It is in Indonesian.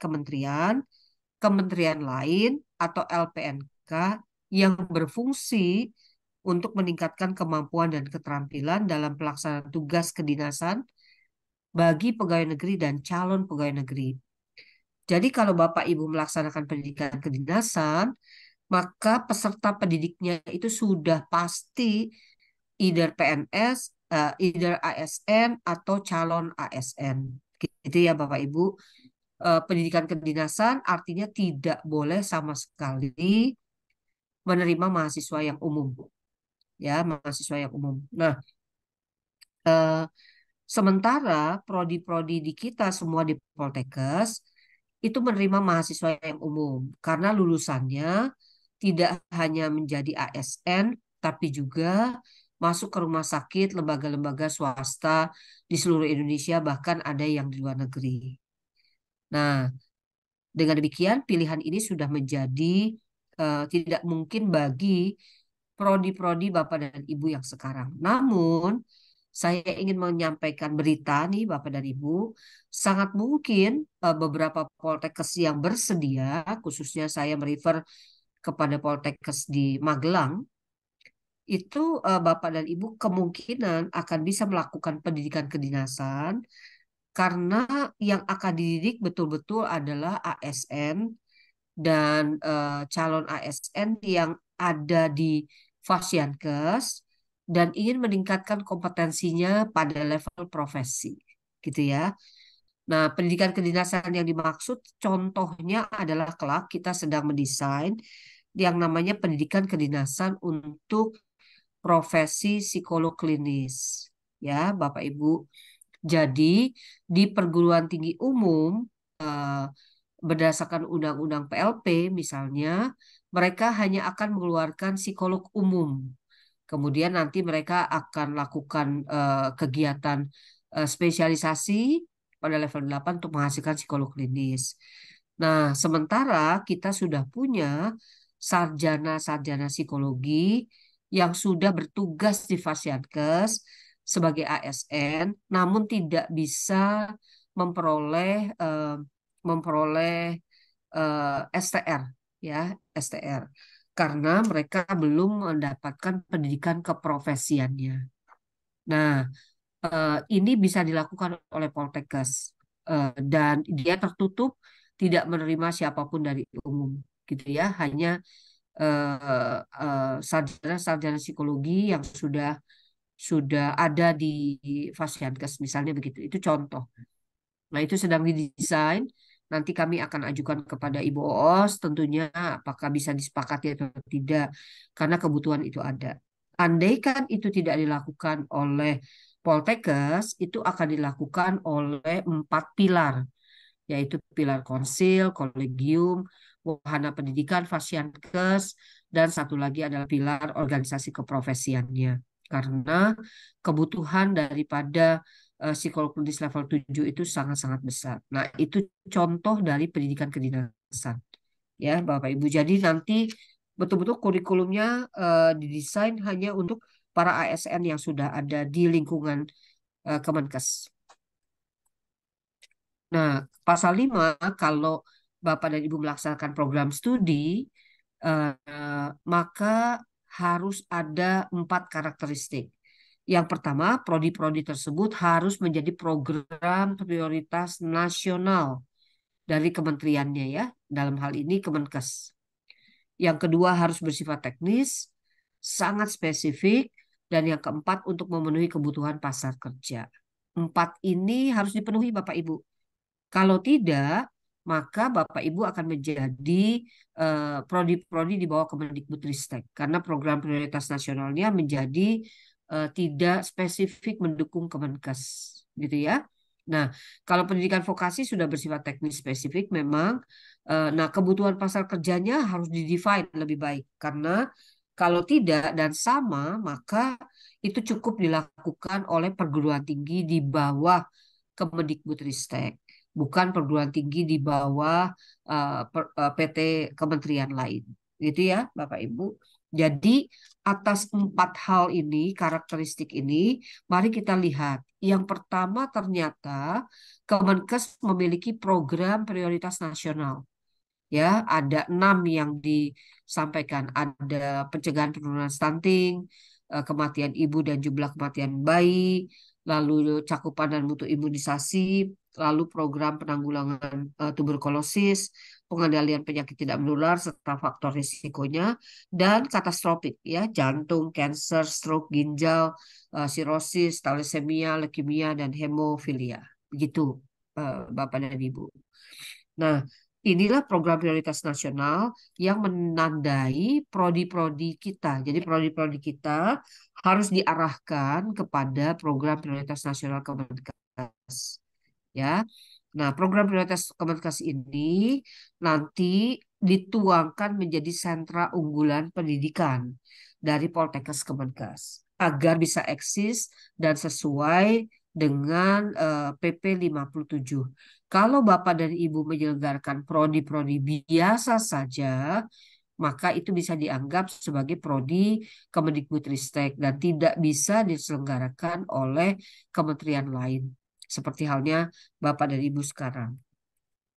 kementerian, kementerian lain, atau LPNK yang berfungsi untuk meningkatkan kemampuan dan keterampilan dalam pelaksanaan tugas kedinasan bagi pegawai negeri dan calon pegawai negeri. Jadi kalau Bapak Ibu melaksanakan pendidikan kedinasan, maka peserta pendidiknya itu sudah pasti either PNS, eh, either ASN atau calon ASN. Gitu ya Bapak Ibu. Eh, pendidikan kedinasan artinya tidak boleh sama sekali menerima mahasiswa yang umum ya mahasiswa yang umum. Nah, eh, sementara prodi-prodi di kita semua di Poltekkes itu menerima mahasiswa yang umum karena lulusannya tidak hanya menjadi ASN tapi juga masuk ke rumah sakit, lembaga-lembaga swasta di seluruh Indonesia bahkan ada yang di luar negeri. Nah, dengan demikian pilihan ini sudah menjadi uh, tidak mungkin bagi prodi-prodi Bapak dan Ibu yang sekarang. Namun, saya ingin menyampaikan berita nih Bapak dan Ibu, sangat mungkin uh, beberapa poltekkes yang bersedia, khususnya saya merefer kepada poltekkes di Magelang, itu uh, Bapak dan Ibu kemungkinan akan bisa melakukan pendidikan kedinasan karena yang akan dididik betul-betul adalah ASN dan uh, calon ASN yang ada di Fasiankes dan ingin meningkatkan kompetensinya pada level profesi gitu ya. Nah, pendidikan kedinasan yang dimaksud contohnya adalah kelak kita sedang mendesain yang namanya pendidikan kedinasan untuk profesi psikolog klinis ya Bapak Ibu. Jadi di perguruan tinggi umum eh, berdasarkan undang-undang PLP misalnya, mereka hanya akan mengeluarkan psikolog umum. Kemudian nanti mereka akan lakukan eh, kegiatan eh, spesialisasi pada level 8 untuk menghasilkan psikolog klinis. Nah, sementara kita sudah punya sarjana-sarjana psikologi yang sudah bertugas di Fasiankes sebagai ASN namun tidak bisa memperoleh eh, memperoleh eh, STR ya STR karena mereka belum mendapatkan pendidikan keprofesiannya. Nah, eh, ini bisa dilakukan oleh Poltekkes eh, dan dia tertutup tidak menerima siapapun dari umum gitu ya, hanya eh, sarjana-sarjana sarjana -sarjana psikologi yang sudah sudah ada di Fasiankes misalnya begitu. Itu contoh. Nah, itu sedang didesain. Nanti kami akan ajukan kepada Ibu OOS tentunya apakah bisa disepakati atau tidak karena kebutuhan itu ada. Andaikan itu tidak dilakukan oleh Poltekes itu akan dilakukan oleh empat pilar yaitu pilar konsil, kolegium, wahana pendidikan, fasiankes, dan satu lagi adalah pilar organisasi keprofesiannya karena kebutuhan daripada uh, eh, psikolog klinis level 7 itu sangat-sangat besar. Nah, itu contoh dari pendidikan kedinasan. Ya, Bapak Ibu. Jadi nanti betul-betul kurikulumnya uh, didesain hanya untuk para ASN yang sudah ada di lingkungan uh, Kemenkes. Nah, pasal 5 kalau Bapak dan Ibu melaksanakan program studi, uh, maka harus ada empat karakteristik. Yang pertama, prodi-prodi tersebut harus menjadi program prioritas nasional dari kementeriannya ya, dalam hal ini Kemenkes. Yang kedua harus bersifat teknis, sangat spesifik, dan yang keempat untuk memenuhi kebutuhan pasar kerja. Empat ini harus dipenuhi Bapak Ibu. Kalau tidak, maka Bapak Ibu akan menjadi prodi eh, prodi-prodi di bawah Kemendikbudristek karena program prioritas nasionalnya menjadi uh, tidak spesifik mendukung Kemenkes gitu ya. Nah, kalau pendidikan vokasi sudah bersifat teknis spesifik memang uh, nah kebutuhan pasar kerjanya harus didefine lebih baik karena kalau tidak dan sama maka itu cukup dilakukan oleh perguruan tinggi di bawah Kemendikbudristek bukan perguruan tinggi di bawah eh, PT eh, kementerian lain. Gitu ya, Bapak Ibu. Jadi atas empat hal ini, karakteristik ini, mari kita lihat. Yang pertama ternyata Kemenkes memiliki program prioritas nasional. Ya, ada enam yang disampaikan. Ada pencegahan penurunan stunting, eh, kematian ibu dan jumlah kematian bayi, lalu cakupan dan mutu imunisasi, lalu program penanggulangan uh, tuberkulosis, pengendalian penyakit tidak menular serta faktor risikonya dan katastropik ya jantung, kanker, stroke, ginjal, uh, sirosis, thalassemia, leukemia dan hemofilia. Begitu uh, Bapak dan Ibu. Nah, inilah program prioritas nasional yang menandai prodi-prodi kita. Jadi prodi-prodi kita harus diarahkan kepada program prioritas nasional Kemenkes ya. Nah, program prioritas komunikasi ini nanti dituangkan menjadi sentra unggulan pendidikan dari Poltekkes Kemenkes agar bisa eksis dan sesuai dengan uh, PP 57. Kalau Bapak dan Ibu menyelenggarakan prodi-prodi biasa saja, maka itu bisa dianggap sebagai prodi Kemendikbudristek dan tidak bisa diselenggarakan oleh kementerian lain seperti halnya Bapak dan Ibu sekarang.